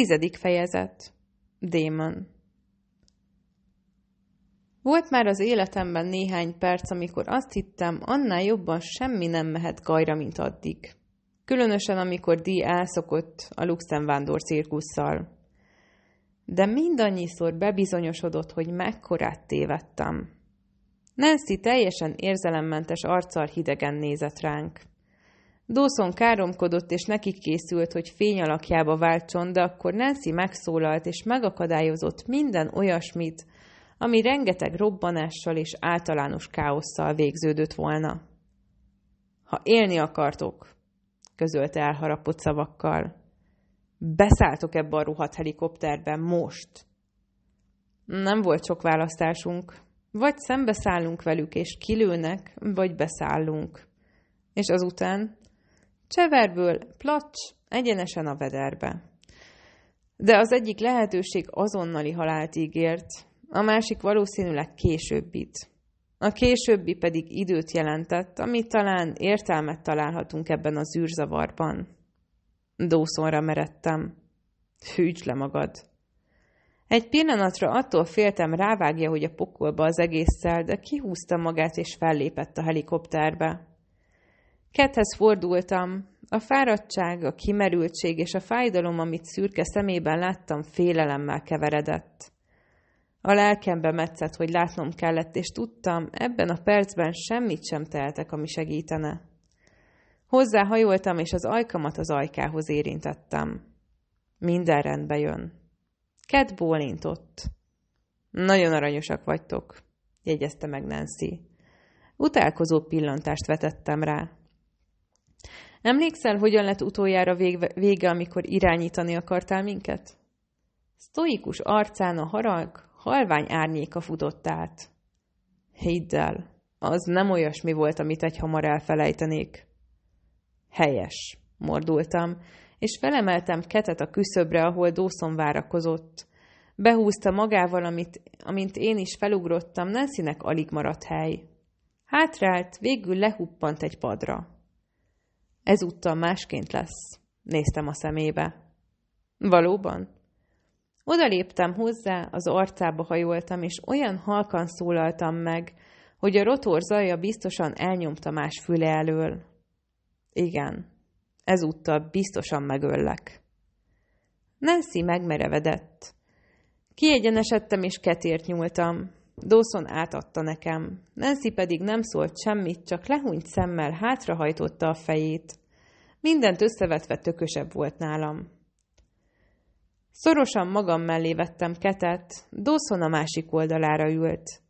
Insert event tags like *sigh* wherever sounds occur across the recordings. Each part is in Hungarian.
Tizedik fejezet. Démon. Volt már az életemben néhány perc, amikor azt hittem, annál jobban semmi nem mehet gajra, mint addig. Különösen, amikor Di elszokott a Luxemvándor cirkusszal. De mindannyiszor bebizonyosodott, hogy mekkorát tévedtem. Nancy teljesen érzelemmentes arccal hidegen nézett ránk. Dawson káromkodott, és neki készült, hogy fény alakjába váltson, de akkor Nancy megszólalt, és megakadályozott minden olyasmit, ami rengeteg robbanással és általános káosszal végződött volna. Ha élni akartok, közölte elharapott szavakkal. Beszálltok ebbe a ruhat helikopterbe most! Nem volt sok választásunk. Vagy szembeszállunk velük, és kilőnek, vagy beszállunk. És azután Cseverből, placs, egyenesen a vederbe. De az egyik lehetőség azonnali halált ígért, a másik valószínűleg későbbit. A későbbi pedig időt jelentett, amit talán értelmet találhatunk ebben az űrzavarban. Dószonra meredtem. Hűtsd le magad. Egy pillanatra attól féltem, rávágja, hogy a pokolba az egésszel, de kihúzta magát és fellépett a helikopterbe. Kethez fordultam. A fáradtság, a kimerültség és a fájdalom, amit szürke szemében láttam, félelemmel keveredett. A lelkembe metszett, hogy látnom kellett, és tudtam, ebben a percben semmit sem tehetek, ami segítene. Hozzáhajoltam, és az ajkamat az ajkához érintettem. Minden rendbe jön. Ked bólintott. Nagyon aranyosak vagytok, jegyezte meg Nancy. Utálkozó pillantást vetettem rá. Emlékszel, hogyan lett utoljára vége, vége, amikor irányítani akartál minket? Sztoikus arcán a harag halvány árnyéka futott át. Hidd el, az nem olyasmi volt, amit egy hamar elfelejtenék. Helyes, mordultam, és felemeltem ketet a küszöbre, ahol Dawson várakozott. Behúzta magával, amit, amint én is felugrottam, Nancynek alig maradt hely. Hátrált, végül lehuppant egy padra. Ezúttal másként lesz. Néztem a szemébe. Valóban? Oda léptem hozzá, az arcába hajoltam, és olyan halkan szólaltam meg, hogy a rotor zajja biztosan elnyomta más füle elől. Igen, ezúttal biztosan megöllek. Nancy megmerevedett. Kiegyenesedtem és ketért nyúltam. Dawson átadta nekem. Nancy pedig nem szólt semmit, csak lehúnyt szemmel hátrahajtotta a fejét. Mindent összevetve tökösebb volt nálam. Szorosan magam mellé vettem ketet, Dawson a másik oldalára ült.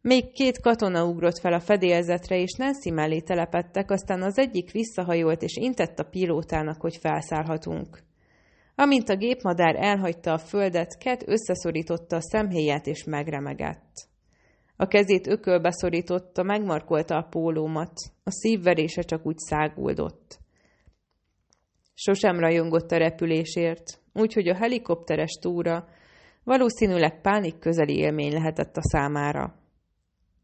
Még két katona ugrott fel a fedélzetre, és Nancy mellé telepettek, aztán az egyik visszahajolt, és intett a pilótának, hogy felszállhatunk. Amint a gépmadár elhagyta a földet, Ket összeszorította a szemhéját és megremegett. A kezét ökölbe szorította, megmarkolta a pólómat, a szívverése csak úgy száguldott. Sosem rajongott a repülésért, úgyhogy a helikopteres túra valószínűleg pánik közeli élmény lehetett a számára.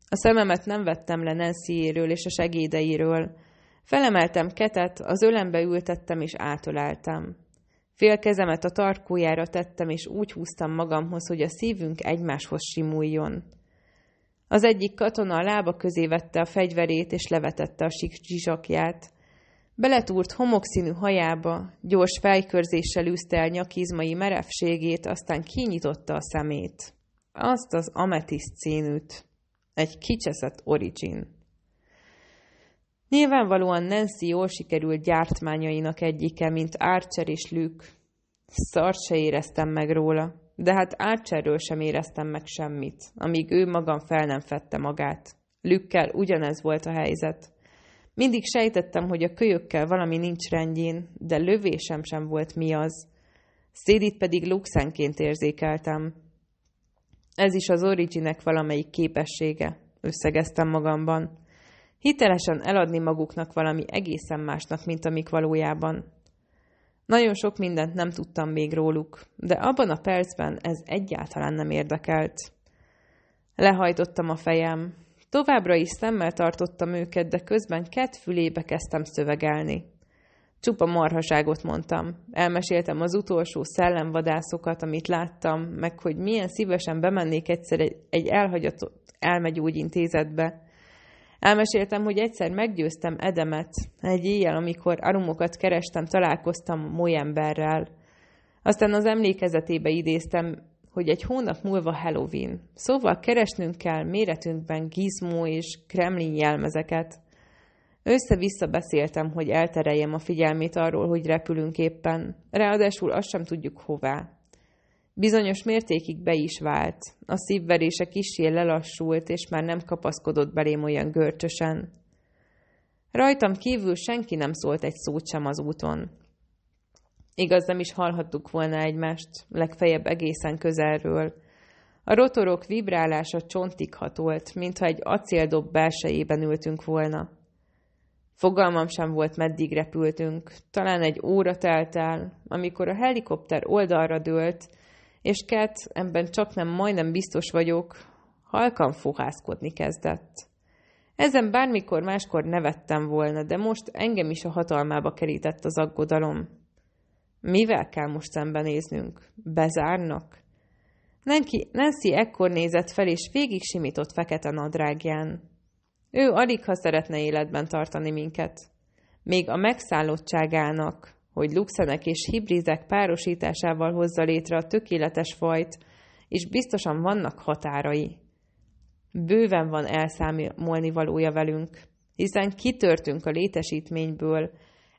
A szememet nem vettem le nancy és a segédeiről. Felemeltem ketet, az ölembe ültettem és átöleltem. Fél kezemet a tarkójára tettem, és úgy húztam magamhoz, hogy a szívünk egymáshoz simuljon. Az egyik katona a lába közé vette a fegyverét, és levetette a zsizsakját. Beletúrt homokszínű hajába, gyors fejkörzéssel űzte el nyakizmai merevségét, aztán kinyitotta a szemét. Azt az ametiszt színűt. Egy kicseszett origin. Nyilvánvalóan Nancy jól sikerült gyártmányainak egyike, mint Archer és Luke. Szart se éreztem meg róla, de hát Archerről sem éreztem meg semmit, amíg ő magam fel nem fette magát. Lükkel ugyanez volt a helyzet. Mindig sejtettem, hogy a kölyökkel valami nincs rendjén, de lövésem sem volt mi az. Szédit pedig luxenként érzékeltem. Ez is az Originek valamelyik képessége, összegeztem magamban hitelesen eladni maguknak valami egészen másnak, mint amik valójában. Nagyon sok mindent nem tudtam még róluk, de abban a percben ez egyáltalán nem érdekelt. Lehajtottam a fejem. Továbbra is szemmel tartottam őket, de közben kett fülébe kezdtem szövegelni. Csupa marhaságot mondtam. Elmeséltem az utolsó szellemvadászokat, amit láttam, meg hogy milyen szívesen bemennék egyszer egy, egy elhagyatott elmegyógyintézetbe, Elmeséltem, hogy egyszer meggyőztem Edemet. Egy éjjel, amikor arumokat kerestem, találkoztam molyemberrel. Aztán az emlékezetébe idéztem, hogy egy hónap múlva Halloween. Szóval keresnünk kell méretünkben gizmó és kremlin jelmezeket. Össze-vissza beszéltem, hogy eltereljem a figyelmét arról, hogy repülünk éppen. Ráadásul azt sem tudjuk hová. Bizonyos mértékig be is vált. A szívverése kissé lelassult, és már nem kapaszkodott belém olyan görcsösen. Rajtam kívül senki nem szólt egy szót sem az úton. Igaz, nem is hallhattuk volna egymást, legfeljebb egészen közelről. A rotorok vibrálása csontig hatolt, mintha egy acéldob belsejében ültünk volna. Fogalmam sem volt, meddig repültünk. Talán egy óra telt el, amikor a helikopter oldalra dőlt, és Kett, ebben csak nem majdnem biztos vagyok, halkan fohászkodni kezdett. Ezen bármikor máskor nevettem volna, de most engem is a hatalmába kerített az aggodalom. Mivel kell most szembenéznünk? Bezárnak? Nancy, Nancy ekkor nézett fel, és végig simított fekete nadrágján. Ő alig ha szeretne életben tartani minket. Még a megszállottságának, hogy luxenek és hibrizek párosításával hozza létre a tökéletes fajt, és biztosan vannak határai. Bőven van elszámolni valója velünk, hiszen kitörtünk a létesítményből,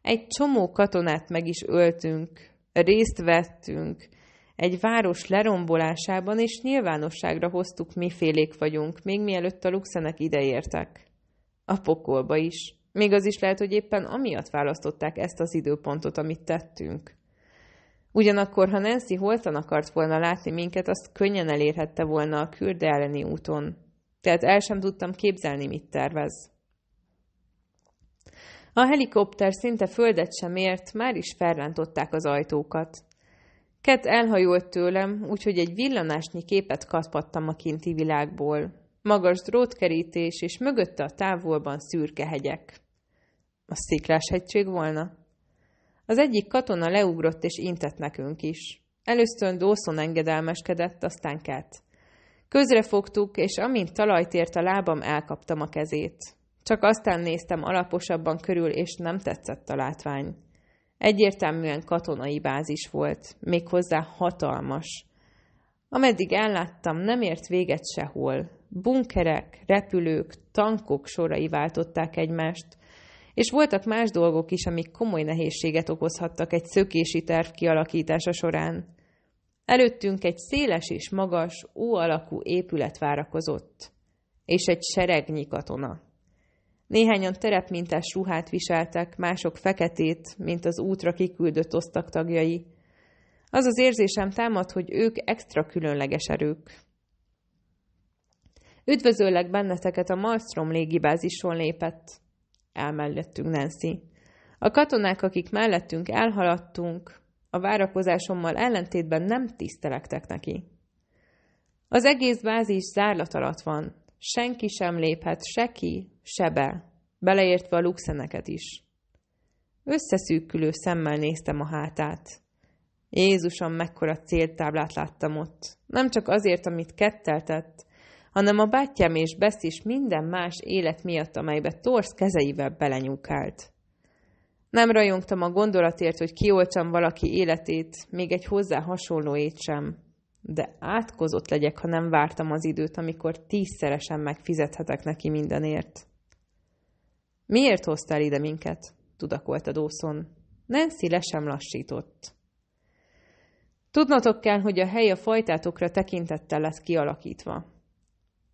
egy csomó katonát meg is öltünk, részt vettünk, egy város lerombolásában és nyilvánosságra hoztuk, mifélék vagyunk, még mielőtt a luxenek ideértek. A pokolba is. Még az is lehet, hogy éppen amiatt választották ezt az időpontot, amit tettünk. Ugyanakkor, ha Nancy holtan akart volna látni minket, azt könnyen elérhette volna a kürde elleni úton. Tehát el sem tudtam képzelni, mit tervez. A helikopter szinte földet sem ért, már is felrántották az ajtókat. Kett elhajolt tőlem, úgyhogy egy villanásnyi képet kapattam a kinti világból magas drótkerítés, és mögötte a távolban szürke hegyek. A sziklás hegység volna? Az egyik katona leugrott és intett nekünk is. Először Dawson engedelmeskedett, aztán Kett. Közrefogtuk, és amint talajt ért a lábam, elkaptam a kezét. Csak aztán néztem alaposabban körül, és nem tetszett a látvány. Egyértelműen katonai bázis volt, méghozzá hatalmas. Ameddig elláttam, nem ért véget sehol, bunkerek, repülők, tankok sorai váltották egymást, és voltak más dolgok is, amik komoly nehézséget okozhattak egy szökési terv kialakítása során. Előttünk egy széles és magas, ó alakú épület várakozott, és egy seregnyi katona. Néhányan terepmintás ruhát viseltek, mások feketét, mint az útra kiküldött osztag tagjai. Az az érzésem támad, hogy ők extra különleges erők. Üdvözöllek benneteket a Malmström légibázison lépett. Elmellettünk Nancy. A katonák, akik mellettünk elhaladtunk, a várakozásommal ellentétben nem tisztelektek neki. Az egész bázis zárlat alatt van. Senki sem léphet se ki, se be, beleértve a luxeneket is. Összeszűkülő szemmel néztem a hátát. Jézusom, mekkora céltáblát láttam ott. Nem csak azért, amit ketteltett, hanem a bátyám és Besz is minden más élet miatt, amelybe torsz kezeivel belenyúkált. Nem rajongtam a gondolatért, hogy kioltsam valaki életét, még egy hozzá ét sem. De átkozott legyek, ha nem vártam az időt, amikor tízszeresen megfizethetek neki mindenért. Miért hoztál ide minket? tudakolta Dawson. Nancy le sem lassított. Tudnotok kell, hogy a hely a fajtátokra tekintettel lesz kialakítva.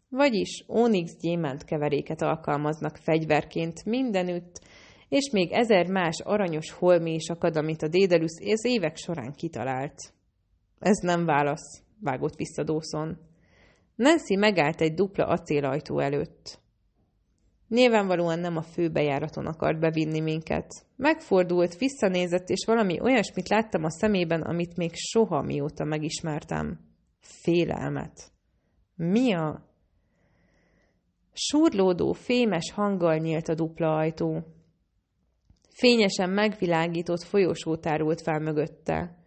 Vagyis ónix gyémánt keveréket alkalmaznak fegyverként mindenütt, és még ezer más aranyos holmi is akad, amit a Dédelusz az évek során kitalált. Ez nem válasz, vágott vissza Dawson. Nancy megállt egy dupla acélajtó előtt. Nyilvánvalóan nem a fő bejáraton akart bevinni minket. Megfordult, visszanézett, és valami olyasmit láttam a szemében, amit még soha mióta megismertem. Félelmet. Mi a... Súrlódó, fémes hanggal nyílt a dupla ajtó. Fényesen megvilágított folyosó tárult fel mögötte.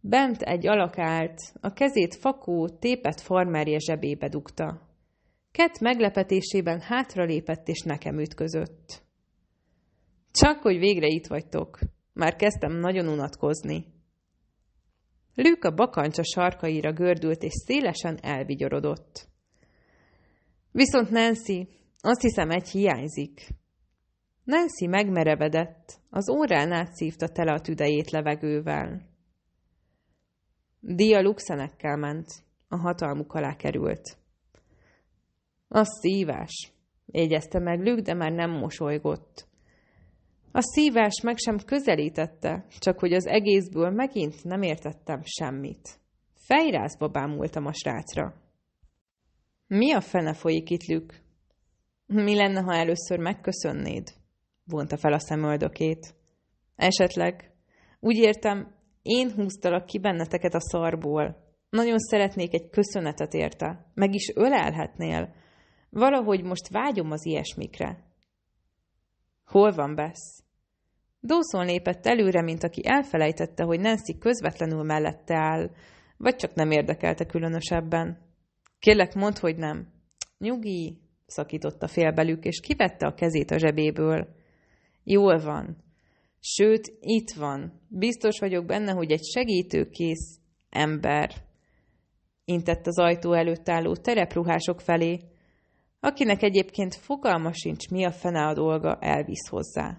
Bent egy alak állt, a kezét fakó, tépet farmerje zsebébe dugta. Kett meglepetésében hátralépett és nekem ütközött. Csak, hogy végre itt vagytok. Már kezdtem nagyon unatkozni. Lők a bakancsa sarkaira gördült és szélesen elvigyorodott. Viszont Nancy, azt hiszem egy hiányzik. Nancy megmerevedett, az órán átszívta tele a tüdejét levegővel. Dia luxenekkel ment, a hatalmuk alá került. A szívás, égyezte meg Lük, de már nem mosolygott. A szívás meg sem közelítette, csak hogy az egészből megint nem értettem semmit. Fejrázba bámultam a srácra. Mi a fene folyik itt, Lük? Mi lenne, ha először megköszönnéd? Vonta fel a szemöldökét. Esetleg. Úgy értem, én húztalak ki benneteket a szarból. Nagyon szeretnék egy köszönetet érte. Meg is ölelhetnél. Valahogy most vágyom az ilyesmikre. Hol van Bess? Dószon lépett előre, mint aki elfelejtette, hogy Nancy közvetlenül mellette áll, vagy csak nem érdekelte különösebben. Kérlek, mondd, hogy nem. Nyugi, szakította félbelük, és kivette a kezét a zsebéből. Jól van. Sőt, itt van. Biztos vagyok benne, hogy egy segítőkész ember. Intett az ajtó előtt álló terepruhások felé, akinek egyébként fogalma sincs, mi a fene a dolga, elvisz hozzá.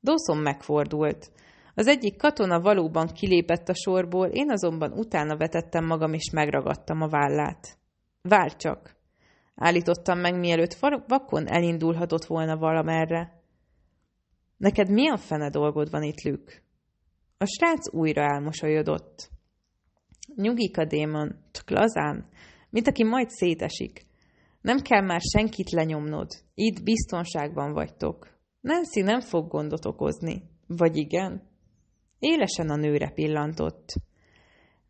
Dószom megfordult. Az egyik katona valóban kilépett a sorból, én azonban utána vetettem magam, és megragadtam a vállát. Várj csak! Állítottam meg, mielőtt vakon elindulhatott volna valamerre. Neked milyen fene dolgod van itt, Lük? A srác újra elmosolyodott. a démon, csak lazán, mint aki majd szétesik. Nem kell már senkit lenyomnod, itt biztonságban vagytok. Nancy nem fog gondot okozni, vagy igen? Élesen a nőre pillantott.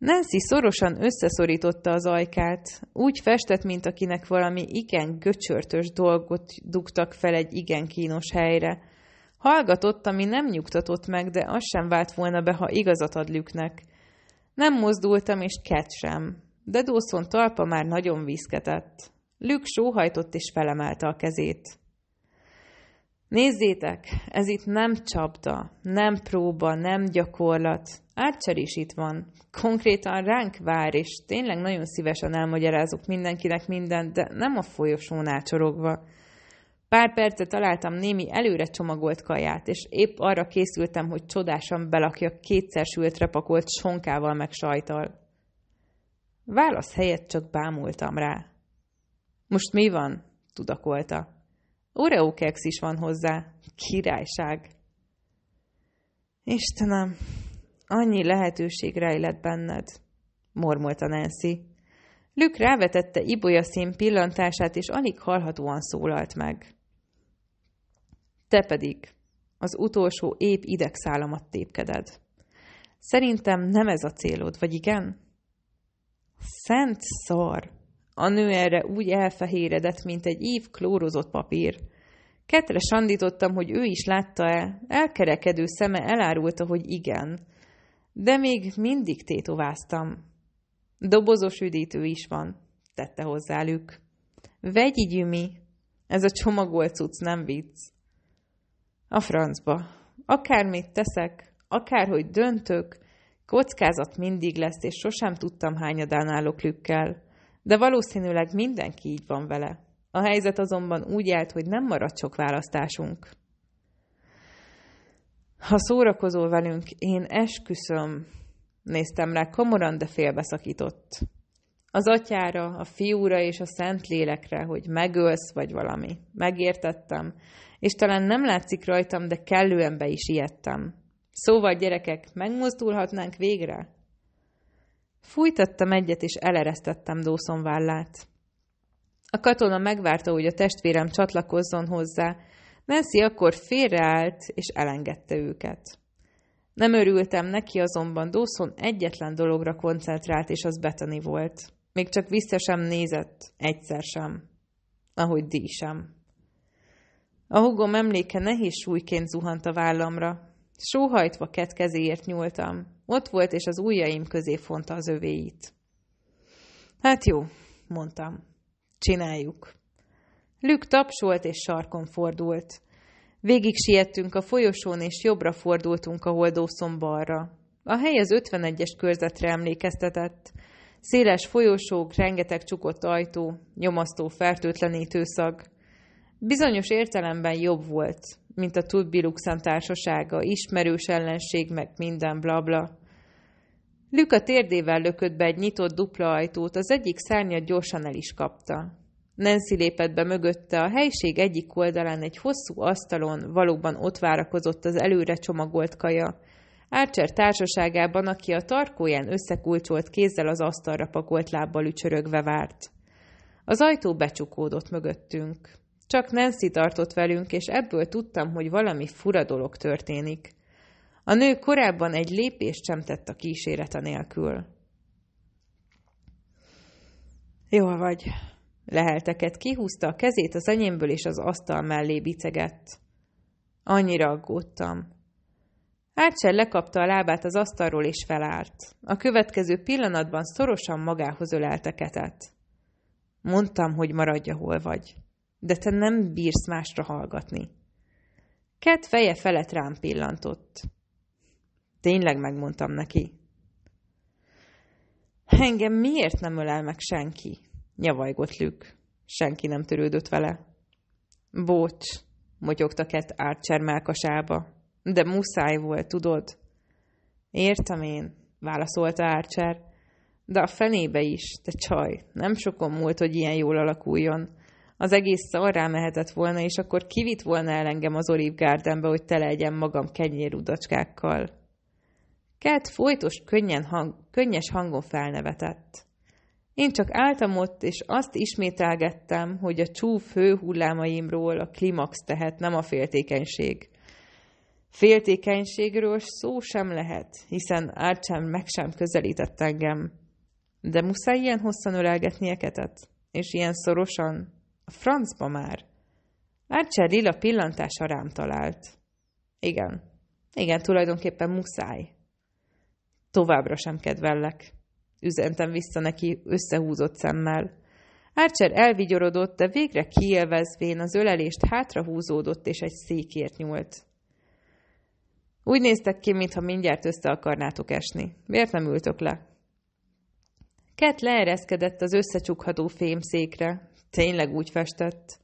Nancy szorosan összeszorította az ajkát. Úgy festett, mint akinek valami igen göcsörtös dolgot dugtak fel egy igen kínos helyre. Hallgatott, ami nem nyugtatott meg, de az sem vált volna be, ha igazat ad Lüknek. Nem mozdultam, és Cat sem. De Dawson talpa már nagyon vízketett. Lük sóhajtott, és felemelte a kezét. Nézzétek, ez itt nem csapda, nem próba, nem gyakorlat. Árcser is itt van. Konkrétan ránk vár, és tényleg nagyon szívesen elmagyarázok mindenkinek mindent, de nem a folyosón ácsorogva. Pár perce találtam némi előre csomagolt kaját, és épp arra készültem, hogy csodásan belakjak kétszer sültre pakolt sonkával meg sajtal. Válasz helyett csak bámultam rá. Most mi van? tudakolta. Oreo keksz is van hozzá. Királyság! Istenem, annyi lehetőség rejlett benned, mormolta Nancy. Lük rávetette Ibolya szín pillantását, és alig hallhatóan szólalt meg. Te pedig az utolsó épp idegszálamat tépkeded. Szerintem nem ez a célod, vagy igen? Szent szar! A nő erre úgy elfehéredett, mint egy ív klórozott papír. Ketre sandítottam, hogy ő is látta-e, elkerekedő szeme elárulta, hogy igen. De még mindig tétováztam. Dobozos üdítő is van, tette hozzá Lük. Vegyi, Gyümi! Ez a csomagolt cucc nem vicc. A francba. Akármit teszek, akárhogy döntök, kockázat mindig lesz, és sosem tudtam hányadán állok Lükkel. De valószínűleg mindenki így van vele. A helyzet azonban úgy állt, hogy nem maradt sok választásunk. Ha szórakozol velünk, én esküszöm, néztem rá komoran, de félbeszakított. Az atyára, a fiúra és a szent lélekre, hogy megölsz vagy valami. Megértettem, és talán nem látszik rajtam, de kellően be is ijedtem. Szóval, gyerekek, megmozdulhatnánk végre? Fújtattam egyet, és eleresztettem Dawson vállát. A katona megvárta, hogy a testvérem csatlakozzon hozzá. Nancy akkor félreállt, és elengedte őket. Nem örültem neki, azonban Dawson egyetlen dologra koncentrált, és az betani volt. Még csak vissza sem nézett, egyszer sem. Ahogy díj sem. A hugom emléke nehéz súlyként zuhant a vállamra. Sóhajtva két kezéért nyúltam. Ott volt, és az ujjaim közé fonta az övéit. Hát jó, mondtam. Csináljuk. Lük tapsolt és sarkon fordult. Végig siettünk a folyosón, és jobbra fordultunk a holdószon balra. A hely az 51-es körzetre emlékeztetett. Széles folyosók, rengeteg csukott ajtó, nyomasztó fertőtlenítőszag. Bizonyos értelemben jobb volt, mint a Tudbi Luxan társasága, ismerős ellenség, meg minden blabla. Lük a térdével lökött be egy nyitott dupla ajtót, az egyik szárnyat gyorsan el is kapta. Nancy lépett be mögötte, a helység egyik oldalán egy hosszú asztalon valóban ott várakozott az előre csomagolt kaja. Archer társaságában, aki a tarkóján összekulcsolt kézzel az asztalra pakolt lábbal ücsörögve várt. Az ajtó becsukódott mögöttünk. Csak Nancy tartott velünk, és ebből tudtam, hogy valami fura dolog történik. A nő korábban egy lépést sem tett a kísérete nélkül. Jól vagy. Lehelteket kihúzta a kezét az enyémből, és az asztal mellé bicegett. Annyira aggódtam. Árcsel lekapta a lábát az asztalról, és felállt. A következő pillanatban szorosan magához ölelte Mondtam, hogy maradja, hol vagy de te nem bírsz másra hallgatni. Ked feje felett rám pillantott. Tényleg megmondtam neki. Engem miért nem ölel meg senki? Nyavajgott Lük. Senki nem törődött vele. Bocs, motyogta Kett Archer melkasába. De muszáj volt, tudod? Értem én, válaszolta Archer. De a fenébe is, te csaj, nem sokon múlt, hogy ilyen jól alakuljon az egész szar mehetett volna, és akkor kivitt volna el engem az Olive Gardenbe, hogy tele legyen magam kenyérudacskákkal. Kett folytos, könnyen hang, könnyes hangon felnevetett. Én csak álltam ott, és azt ismételgettem, hogy a csúf hőhullámaimról a klimax tehet, nem a féltékenység. Féltékenységről szó sem lehet, hiszen Árcsán meg sem közelített engem. De muszáj ilyen hosszan ölelgetnie eketet? És ilyen szorosan? A francba már! Archer lila pillantása rám talált. Igen. Igen, tulajdonképpen muszáj. Továbbra sem kedvellek. Üzentem vissza neki összehúzott szemmel. Archer elvigyorodott, de végre kielvezvén az ölelést hátrahúzódott és egy székért nyúlt. Úgy néztek ki, mintha mindjárt össze akarnátok esni. Miért nem ültök le? Kett leereszkedett az összecsukható fémszékre, Tényleg úgy festett?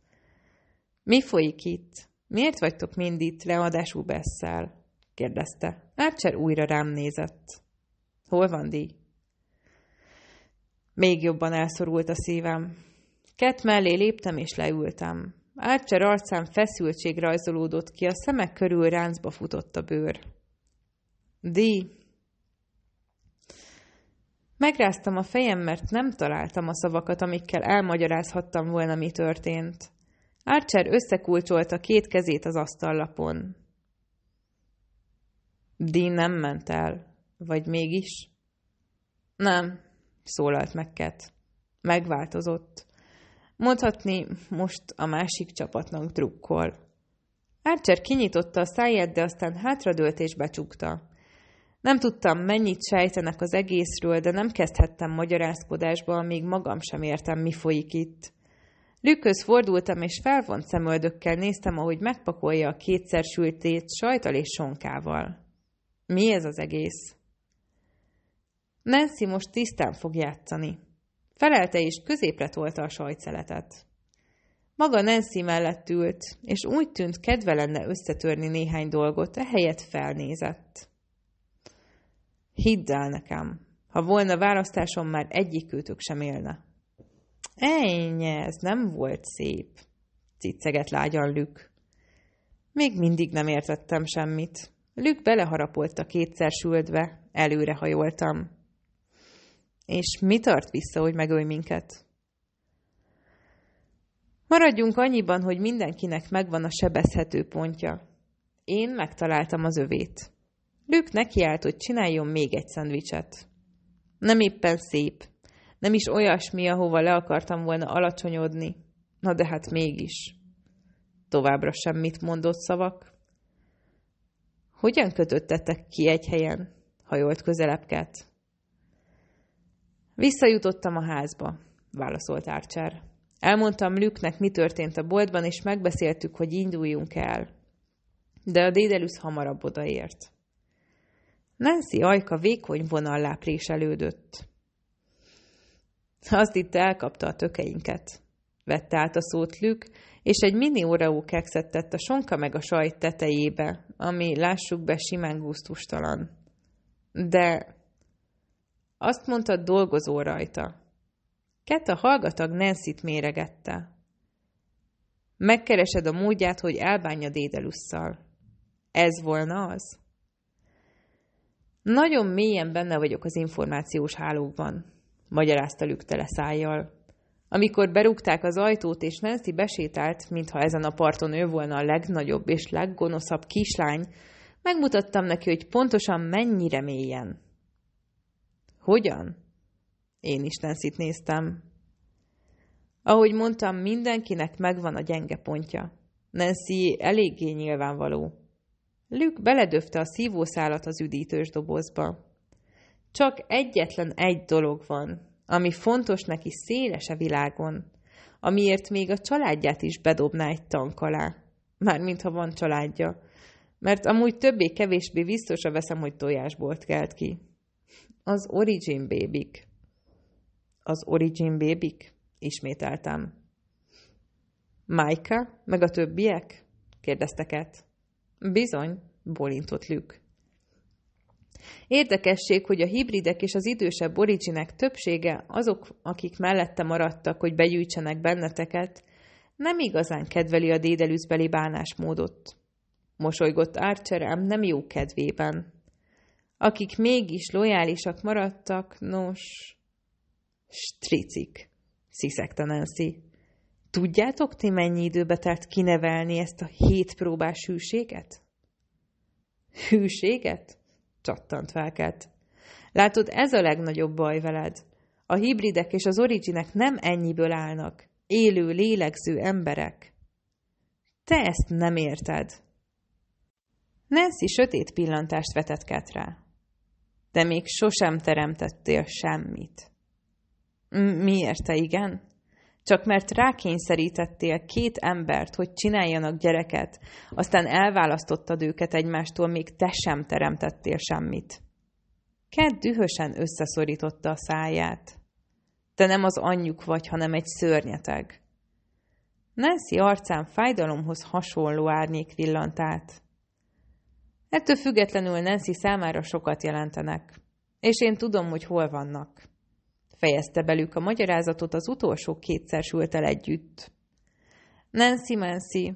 Mi folyik itt? Miért vagytok mind itt leadású Besszel? kérdezte. Archer újra rám nézett. Hol van Di? Még jobban elszorult a szívem. Kett mellé léptem és leültem. Archer arcán feszültség rajzolódott ki, a szemek körül ráncba futott a bőr. Di, Megráztam a fejem, mert nem találtam a szavakat, amikkel elmagyarázhattam volna, mi történt. Archer összekulcsolta két kezét az asztallapon. Dean nem ment el. Vagy mégis? Nem, szólalt meg Kett. Megváltozott. Mondhatni, most a másik csapatnak drukkol. Archer kinyitotta a száját, de aztán hátradőlt és becsukta. Nem tudtam, mennyit sejtenek az egészről, de nem kezdhettem magyarázkodásba, amíg magam sem értem, mi folyik itt. Lükköz fordultam, és felvont szemöldökkel néztem, ahogy megpakolja a kétszer sültét sajtal és sonkával. Mi ez az egész? Nancy most tisztán fog játszani. Felelte és középre tolta a sajtszeletet. Maga Nancy mellett ült, és úgy tűnt kedve lenne összetörni néhány dolgot, ehelyett felnézett. Hidd el nekem. Ha volna választásom, már egyikőtök sem élne. Ennyi, ez nem volt szép, cicceget lágyan Lük. Még mindig nem értettem semmit. Lük beleharapolt a kétszer süldve, előrehajoltam. És mi tart vissza, hogy megölj minket? Maradjunk annyiban, hogy mindenkinek megvan a sebezhető pontja. Én megtaláltam az övét. Lük nekiállt, hogy csináljon még egy szendvicset. Nem éppen szép. Nem is olyasmi, ahova le akartam volna alacsonyodni. Na de hát mégis. Továbbra semmit mondott szavak. Hogyan kötöttetek ki egy helyen? Hajolt közelebbkát. Visszajutottam a házba, válaszolt Árcsár. Elmondtam Lüknek, mi történt a boltban, és megbeszéltük, hogy induljunk el. De a dédelüsz hamarabb odaért. Nancy ajka vékony vonallá préselődött. Azt itt elkapta a tökeinket. Vette át a szót Lük, és egy mini óraú kekszet tett a sonka meg a sajt tetejébe, ami, lássuk be, simán gusztustalan. De azt mondta, dolgozó rajta. Ketta hallgatag nancy méregette. Megkeresed a módját, hogy elbánja Dédelusszal. Ez volna az? Nagyon mélyen benne vagyok az információs hálóban, magyarázta lüktele szájjal. Amikor berúgták az ajtót, és Nancy besétált, mintha ezen a parton ő volna a legnagyobb és leggonoszabb kislány, megmutattam neki, hogy pontosan mennyire mélyen. Hogyan? Én is Nancy-t néztem. Ahogy mondtam, mindenkinek megvan a gyenge pontja. Nancy eléggé nyilvánvaló. Lük beledöfte a szívószálat az üdítős dobozba. Csak egyetlen egy dolog van, ami fontos neki széles a világon, amiért még a családját is bedobná egy tank alá. Mármint, ha van családja. Mert amúgy többé-kevésbé biztosra veszem, hogy tojásbolt kelt ki. Az Origin Bébik. Az Origin Bébik? Ismételtem. Májka, meg a többiek? Kérdezteket. Bizony, bolintott Lük. Érdekesség, hogy a hibridek és az idősebb originek többsége, azok, akik mellette maradtak, hogy begyűjtsenek benneteket, nem igazán kedveli a dédelüzbeli bánásmódot. Mosolygott árcserem nem jó kedvében. Akik mégis lojálisak maradtak, nos... Stricik, sziszegte Nancy. Tudjátok ti, mennyi időbe telt kinevelni ezt a hét próbás hűséget? Hűséget? Csattant felkelt. Látod, ez a legnagyobb baj veled. A hibridek és az originek nem ennyiből állnak. Élő, lélegző emberek. Te ezt nem érted. Nancy sötét pillantást vetett ket rá. De még sosem teremtettél semmit. M Miért te igen? Csak mert rákényszerítettél két embert, hogy csináljanak gyereket, aztán elválasztottad őket egymástól, még te sem teremtettél semmit. Ked dühösen összeszorította a száját. Te nem az anyjuk vagy, hanem egy szörnyeteg. Nancy arcán fájdalomhoz hasonló árnyék villant át. Ettől függetlenül Nancy számára sokat jelentenek, és én tudom, hogy hol vannak fejezte belük a magyarázatot, az utolsó kétszer sült el együtt. Nancy Nancy,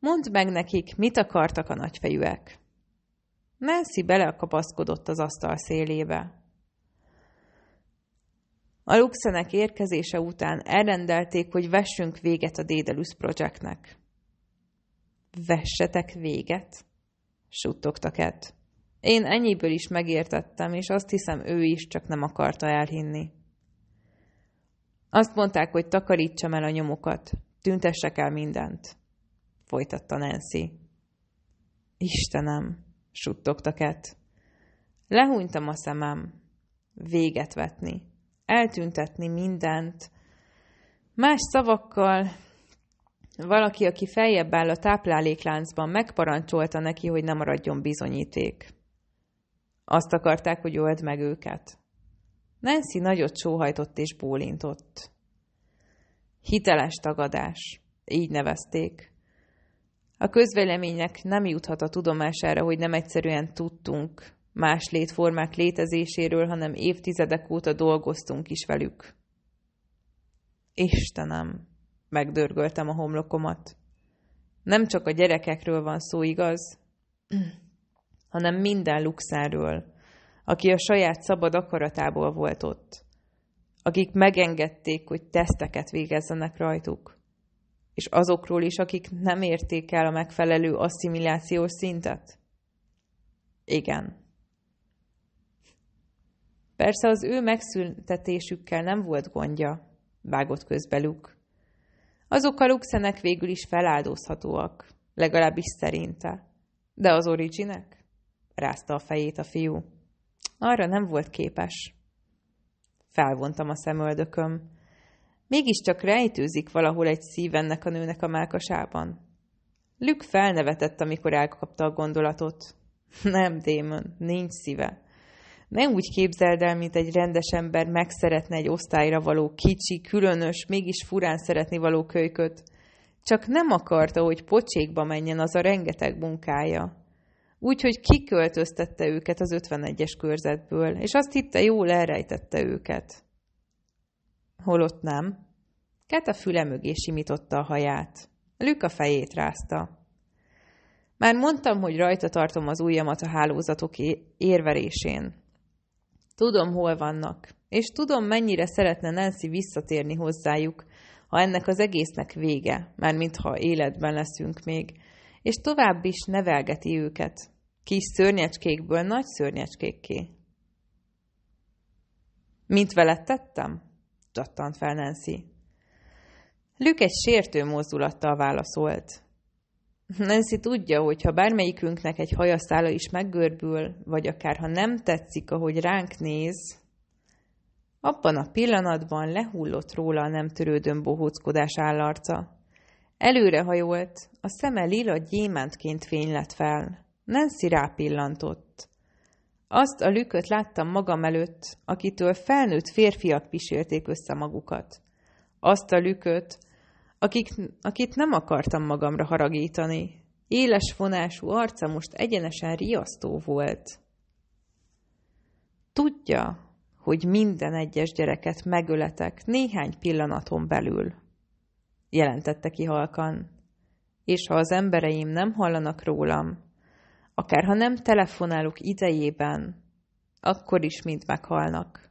mondd meg nekik, mit akartak a nagyfejűek. Nancy belekapaszkodott az asztal szélébe. A luxenek érkezése után elrendelték, hogy vessünk véget a Dédelusz projektnek. Vessetek véget? Suttogtak Ed. Én ennyiből is megértettem, és azt hiszem ő is csak nem akarta elhinni. Azt mondták, hogy takarítsam el a nyomokat, tüntessek el mindent, folytatta Nancy. Istenem, suttogtak et. Lehúnytam a szemem. Véget vetni. Eltüntetni mindent. Más szavakkal valaki, aki feljebb áll a táplálékláncban, megparancsolta neki, hogy nem maradjon bizonyíték. Azt akarták, hogy old meg őket. Nancy nagyot sóhajtott és bólintott. Hiteles tagadás. Így nevezték. A közvéleménynek nem juthat a tudomására, hogy nem egyszerűen tudtunk más létformák létezéséről, hanem évtizedek óta dolgoztunk is velük. Istenem, megdörgöltem a homlokomat. Nem csak a gyerekekről van szó, igaz? *clears throat* hanem minden luxáról, aki a saját szabad akaratából volt ott, akik megengedték, hogy teszteket végezzenek rajtuk, és azokról is, akik nem érték el a megfelelő asszimilációs szintet? Igen. Persze az ő megszüntetésükkel nem volt gondja, vágott közbelük. Azok a luxenek végül is feláldozhatóak, legalábbis szerinte. De az originek? rázta a fejét a fiú. Arra nem volt képes. Felvontam a szemöldököm. Mégiscsak rejtőzik valahol egy szív ennek a nőnek a melkasában. Lük felnevetett, amikor elkapta a gondolatot. *laughs* Nem, Démon, nincs szíve. Ne úgy képzeld el, mint egy rendes ember megszeretne egy osztályra való kicsi, különös, mégis furán szeretni való kölyköt. Csak nem akarta, hogy pocsékba menjen az a rengeteg munkája. Úgyhogy kiköltöztette őket az 51-es körzetből, és azt hitte, jól elrejtette őket. Holott nem. Ket a füle mögé simította a haját. Lük a fejét rázta. Már mondtam, hogy rajta tartom az ujjamat a hálózatok érverésén. Tudom, hol vannak, és tudom, mennyire szeretne Nancy visszatérni hozzájuk, ha ennek az egésznek vége, mármint ha életben leszünk még, és tovább is nevelgeti őket, kis szörnyecskékből nagy szörnyecskékké. Mint veled tettem? csattant fel Nancy. Lük egy sértő mozdulattal válaszolt. Nancy tudja, hogy ha bármelyikünknek egy hajaszála is meggörbül, vagy akár ha nem tetszik, ahogy ránk néz, abban a pillanatban lehullott róla a nem törődön bohóckodás állarca. Előrehajolt, a szeme lila gyémántként fénylett fel. Nancy pillantott. Azt a lüköt láttam magam előtt, akitől felnőtt férfiak pisélték össze magukat. Azt a lüköt, akik, akit nem akartam magamra haragítani. Éles vonású arca most egyenesen riasztó volt. Tudja, hogy minden egyes gyereket megöletek néhány pillanaton belül jelentette ki halkan. És ha az embereim nem hallanak rólam, akár ha nem telefonálok idejében, akkor is mind meghalnak.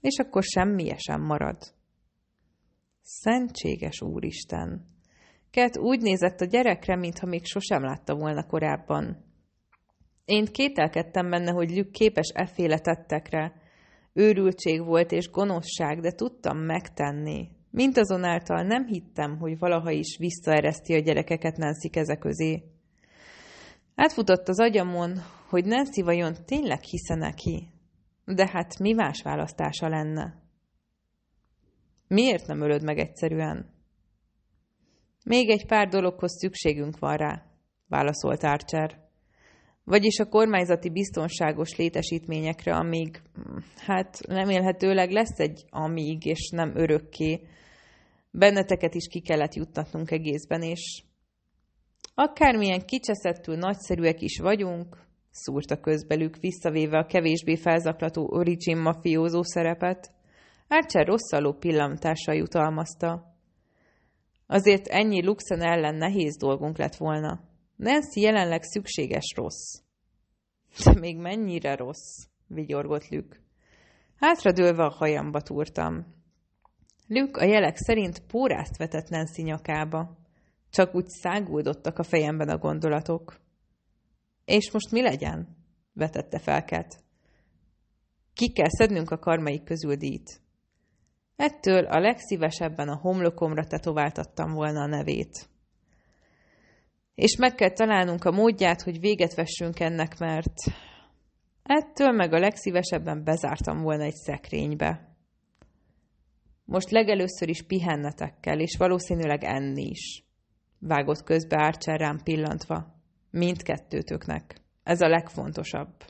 És akkor semmije sem marad. Szentséges Úristen! Kett úgy nézett a gyerekre, mintha még sosem látta volna korábban. Én kételkedtem benne, hogy Lük képes efféle tettekre. Őrültség volt és gonoszság, de tudtam megtenni, mint azonáltal nem hittem, hogy valaha is visszaereszti a gyerekeket Nancy keze közé. Átfutott az agyamon, hogy Nancy vajon tényleg hisze neki. De hát mi más választása lenne? Miért nem ölöd meg egyszerűen? Még egy pár dologhoz szükségünk van rá, válaszolt Archer. Vagyis a kormányzati biztonságos létesítményekre, amíg, hát remélhetőleg lesz egy amíg, és nem örökké, Benneteket is ki kellett juttatnunk egészben, és akármilyen kicseszettül nagyszerűek is vagyunk, szúrta közbelük, visszavéve a kevésbé felzaklató origin mafiózó szerepet, Archer rosszaló pillantással jutalmazta. Azért ennyi luxen ellen nehéz dolgunk lett volna. Nancy jelenleg szükséges rossz. De még mennyire rossz, vigyorgott Lük. Hátradőlve a hajamba túrtam. Luke a jelek szerint pórázt vetett Nancy nyakába. Csak úgy száguldottak a fejemben a gondolatok. És most mi legyen? vetette felket. Ki kell szednünk a karmaik közül dít. Ettől a legszívesebben a homlokomra tetováltattam volna a nevét. És meg kell találnunk a módját, hogy véget vessünk ennek, mert... Ettől meg a legszívesebben bezártam volna egy szekrénybe. Most legelőször is pihennetek kell, és valószínűleg enni is. Vágott közbe Árcsár rám pillantva. Mindkettőtöknek. Ez a legfontosabb.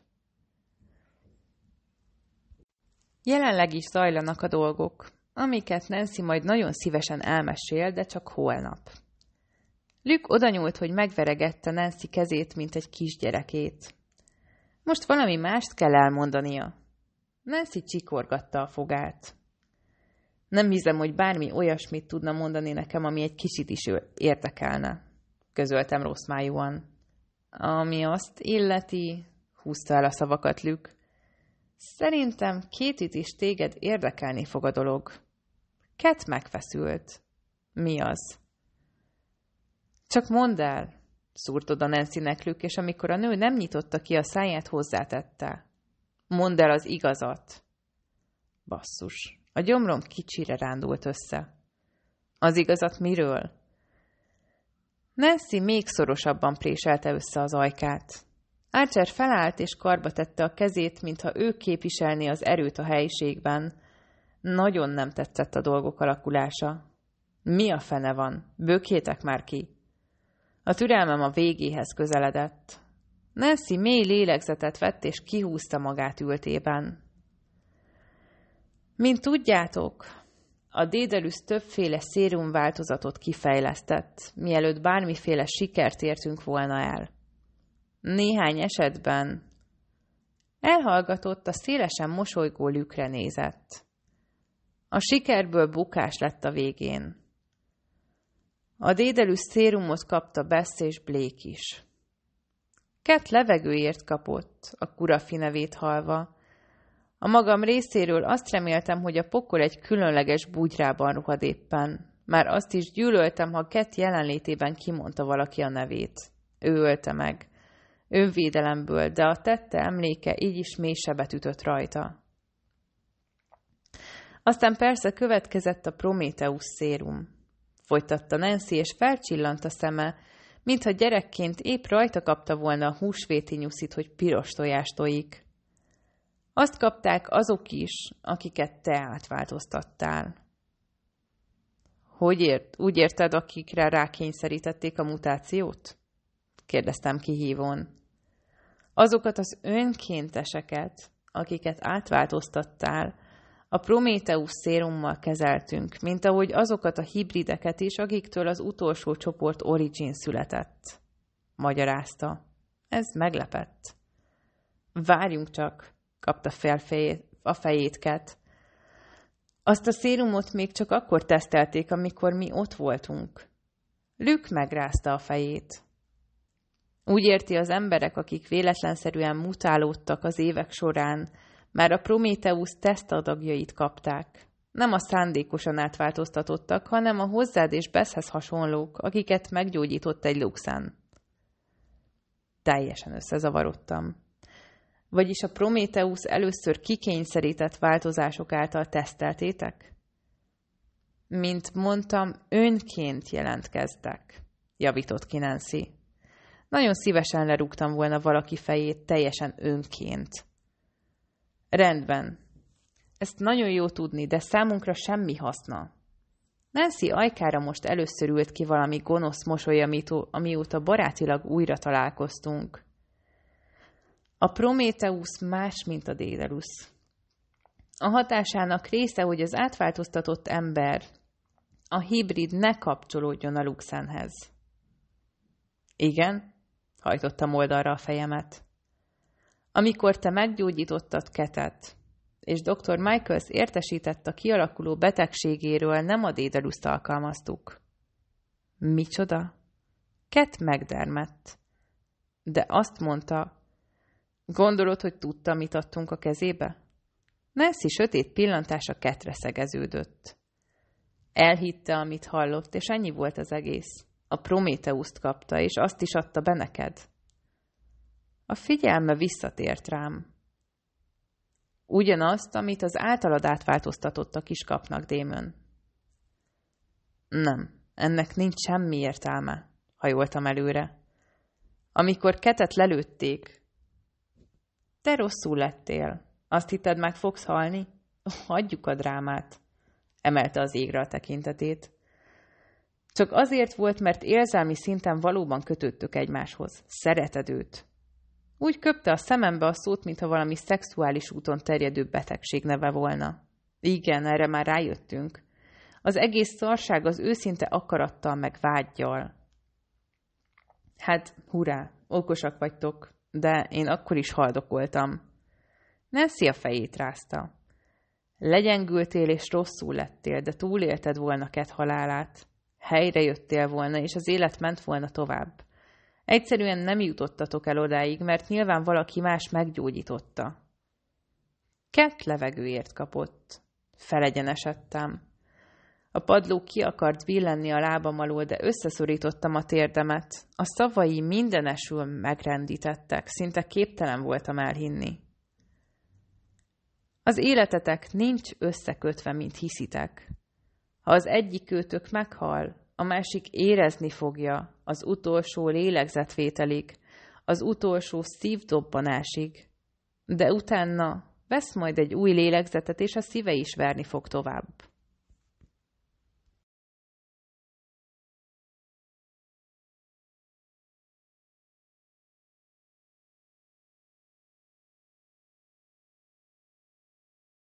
Jelenleg is zajlanak a dolgok, amiket Nancy majd nagyon szívesen elmesél, de csak holnap. Lük odanyúlt, hogy megveregette Nancy kezét, mint egy kisgyerekét. Most valami mást kell elmondania. Nancy csikorgatta a fogát. Nem hiszem, hogy bármi olyasmit tudna mondani nekem, ami egy kicsit is érdekelne, közöltem májúan, Ami azt illeti, húzta el a szavakat Lük. Szerintem kétit is téged érdekelni fog a dolog. Ket megfeszült. Mi az? Csak mondd el, szúrt oda nancy Lük, és amikor a nő nem nyitotta ki a száját, hozzátette. Mondd el az igazat. Basszus, a gyomrom kicsire rándult össze. Az igazat miről? Nancy még szorosabban préselte össze az ajkát. Archer felállt és karba tette a kezét, mintha ő képviselné az erőt a helyiségben. Nagyon nem tetszett a dolgok alakulása. Mi a fene van? Bökjétek már ki! A türelmem a végéhez közeledett. Nancy mély lélegzetet vett és kihúzta magát ültében. Mint tudjátok, a Dédelüsz többféle szérum változatot kifejlesztett, mielőtt bármiféle sikert értünk volna el. Néhány esetben elhallgatott, a szélesen mosolygó lükre nézett. A sikerből bukás lett a végén. A Dédelüsz szérumot kapta Bess és Blake is. Kett levegőért kapott, a kurafi nevét halva, a magam részéről azt reméltem, hogy a pokol egy különleges bugyrában ruhad éppen. Már azt is gyűlöltem, ha Kett jelenlétében kimondta valaki a nevét. Ő ölte meg. Önvédelemből, de a tette emléke így is mély sebet ütött rajta. Aztán persze következett a Prométeus szérum. Folytatta Nancy, és felcsillant a szeme, mintha gyerekként épp rajta kapta volna a húsvéti nyuszit, hogy piros tojást tojik. Azt kapták azok is, akiket te átváltoztattál. Hogy ért? Úgy érted, akikre rákényszerítették a mutációt? kérdeztem kihívón. Azokat az önkénteseket, akiket átváltoztattál, a Prometheus szérummal kezeltünk, mint ahogy azokat a hibrideket is, akiktől az utolsó csoport Origin született. Magyarázta. Ez meglepett. Várjunk csak, kapta fel fejét, a fejétket. Azt a szérumot még csak akkor tesztelték, amikor mi ott voltunk. Lük megrázta a fejét. Úgy érti az emberek, akik véletlenszerűen mutálódtak az évek során, már a Prométeusz tesztadagjait kapták. Nem a szándékosan átváltoztatottak, hanem a hozzád és beszhez hasonlók, akiket meggyógyított egy luxán. Teljesen összezavarodtam. Vagyis a Prométeusz először kikényszerített változások által teszteltétek? Mint mondtam, önként jelentkeztek, javított ki Nancy. Nagyon szívesen lerúgtam volna valaki fejét teljesen önként. Rendben. Ezt nagyon jó tudni, de számunkra semmi haszna. Nancy ajkára most először ült ki valami gonosz mosoly, amióta barátilag újra találkoztunk. A Prométeus más, mint a dédelus. A hatásának része, hogy az átváltoztatott ember, a hibrid ne kapcsolódjon a Luxenhez. Igen, hajtottam oldalra a fejemet. Amikor te meggyógyítottad Ketet, és dr. Michaels értesített a kialakuló betegségéről, nem a dédeluszt alkalmaztuk. Micsoda? Ket megdermett. De azt mondta, Gondolod, hogy tudta, mit adtunk a kezébe? Nancy sötét pillantása ketre szegeződött. Elhitte, amit hallott, és ennyi volt az egész. A Prométeuszt kapta, és azt is adta be neked. A figyelme visszatért rám. Ugyanazt, amit az általad átváltoztatottak is kapnak, Démon. Nem, ennek nincs semmi értelme, hajoltam előre. Amikor ketet lelőtték, te rosszul lettél. Azt hitted, meg fogsz halni? Hagyjuk a drámát. Emelte az égre a tekintetét. Csak azért volt, mert érzelmi szinten valóban kötöttük egymáshoz. Szereted őt. Úgy köpte a szemembe a szót, mintha valami szexuális úton terjedő betegség neve volna. Igen, erre már rájöttünk. Az egész szarság az őszinte akarattal meg vágyjal. Hát, hurrá, okosak vagytok, de én akkor is haldokoltam. Nancy a fejét rázta. Legyengültél és rosszul lettél, de túlélted volna Ket halálát. Helyre jöttél volna, és az élet ment volna tovább. Egyszerűen nem jutottatok el odáig, mert nyilván valaki más meggyógyította. Kett levegőért kapott. Felegyenesedtem. A padló ki akart villenni a lábam alól, de összeszorítottam a térdemet. A szavai mindenesül megrendítettek, szinte képtelen voltam elhinni. Az életetek nincs összekötve, mint hiszitek. Ha az egyik kötök meghal, a másik érezni fogja az utolsó lélegzetvételig, az utolsó szívdobbanásig, de utána vesz majd egy új lélegzetet, és a szíve is verni fog tovább.